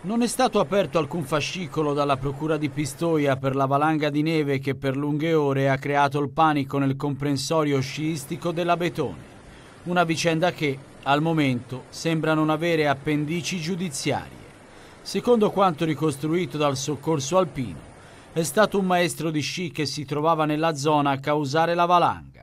Non è stato aperto alcun fascicolo dalla procura di Pistoia per la valanga di neve che per lunghe ore ha creato il panico nel comprensorio sciistico della Betone. Una vicenda che, al momento, sembra non avere appendici giudiziarie. Secondo quanto ricostruito dal soccorso alpino, è stato un maestro di sci che si trovava nella zona a causare la valanga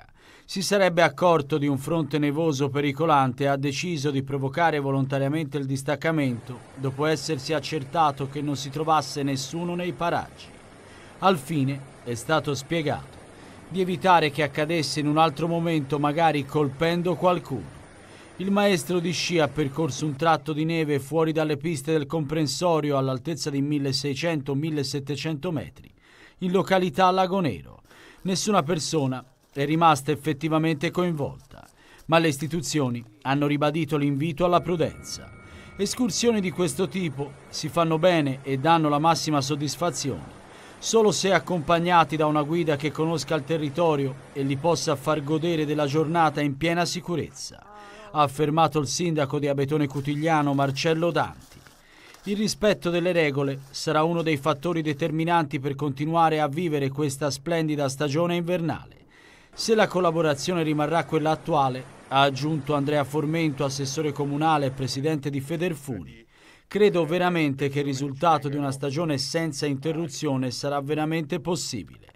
si sarebbe accorto di un fronte nevoso pericolante e ha deciso di provocare volontariamente il distaccamento dopo essersi accertato che non si trovasse nessuno nei paraggi. Al fine, è stato spiegato, di evitare che accadesse in un altro momento magari colpendo qualcuno. Il maestro di sci ha percorso un tratto di neve fuori dalle piste del comprensorio all'altezza di 1600-1700 metri, in località Lago Nero. Nessuna persona è rimasta effettivamente coinvolta, ma le istituzioni hanno ribadito l'invito alla prudenza. Escursioni di questo tipo si fanno bene e danno la massima soddisfazione, solo se accompagnati da una guida che conosca il territorio e li possa far godere della giornata in piena sicurezza, ha affermato il sindaco di Abetone Cutigliano Marcello Danti. Il rispetto delle regole sarà uno dei fattori determinanti per continuare a vivere questa splendida stagione invernale se la collaborazione rimarrà quella attuale, ha aggiunto Andrea Formento, assessore comunale e presidente di Federfuni. Credo veramente che il risultato di una stagione senza interruzione sarà veramente possibile.